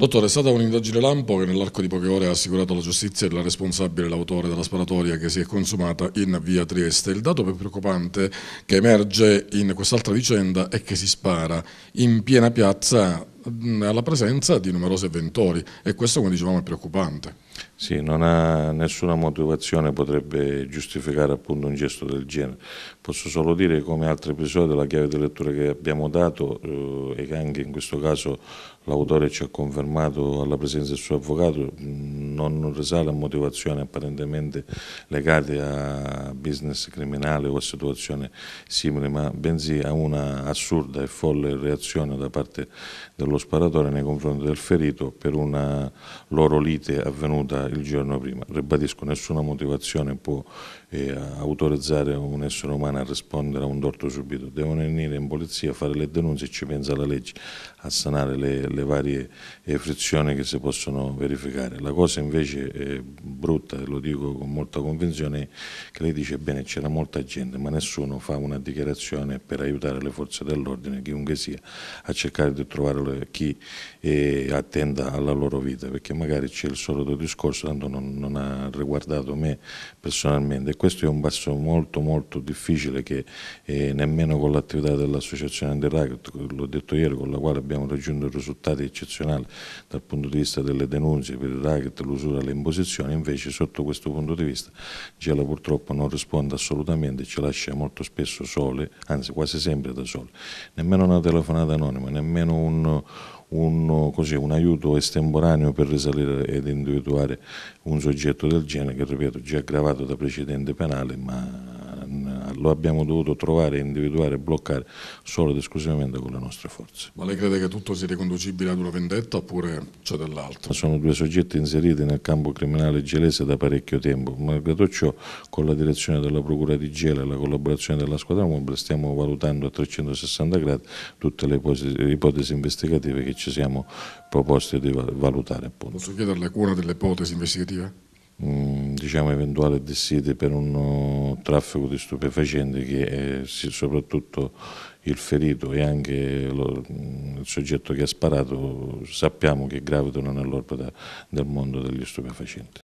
Dottore, è stata un'indagine lampo che nell'arco di poche ore ha assicurato alla giustizia il responsabile, l'autore della sparatoria che si è consumata in via Trieste. Il dato più preoccupante che emerge in quest'altra vicenda è che si spara in piena piazza alla presenza di numerosi avventori e questo come dicevamo è preoccupante. Sì, non ha nessuna motivazione potrebbe giustificare appunto un gesto del genere. Posso solo dire come altri episodi la chiave di lettura che abbiamo dato eh, e che anche in questo caso l'autore ci ha confermato alla presenza del suo avvocato non risale a motivazioni apparentemente legate a business criminale o a situazioni simili, ma bensì a una assurda e folle reazione da parte dello lo sparatore nei confronti del ferito per una loro lite avvenuta il giorno prima. Ribadisco, nessuna motivazione può eh, autorizzare un essere umano a rispondere a un torto subito. Devono venire in polizia, a fare le denunce, ci pensa la legge a sanare le, le varie eh, frizioni che si possono verificare. La cosa invece eh, brutta, lo dico con molta convinzione, che lei dice bene c'era molta gente ma nessuno fa una dichiarazione per aiutare le forze dell'ordine, chiunque sia, a cercare di trovare chi eh, attenda alla loro vita, perché magari c'è il solito discorso, tanto non, non ha riguardato me personalmente e questo è un passo molto molto difficile che eh, nemmeno con l'attività dell'associazione anti-racket, l'ho detto ieri, con la quale abbiamo raggiunto risultati eccezionali dal punto di vista delle denunce per il racket, l'usura, le imposizioni, invece sotto questo punto di vista Gela purtroppo non risponde assolutamente, ci lascia molto spesso sole, anzi quasi sempre da sole, nemmeno una telefonata anonima, nemmeno un, un, così, un, aiuto estemporaneo per risalire ed individuare un soggetto del genere che ripeto già aggravato da precedente penale ma lo abbiamo dovuto trovare, individuare e bloccare solo ed esclusivamente con le nostre forze. Ma lei crede che tutto sia riconducibile ad una vendetta oppure c'è dell'altro? Sono due soggetti inseriti nel campo criminale gelese da parecchio tempo, malgrado ciò con la direzione della Procura di Gela e la collaborazione della squadra mobile stiamo valutando a 360 gradi tutte le ipotesi investigative che ci siamo proposti di valutare. Appunto. Posso chiederle cura delle ipotesi investigative? Mm diciamo, eventuale disside per un uh, traffico di stupefacenti che è, eh, soprattutto il ferito e anche lo, mm, il soggetto che ha sparato sappiamo che gravitano nell'orbita del mondo degli stupefacenti.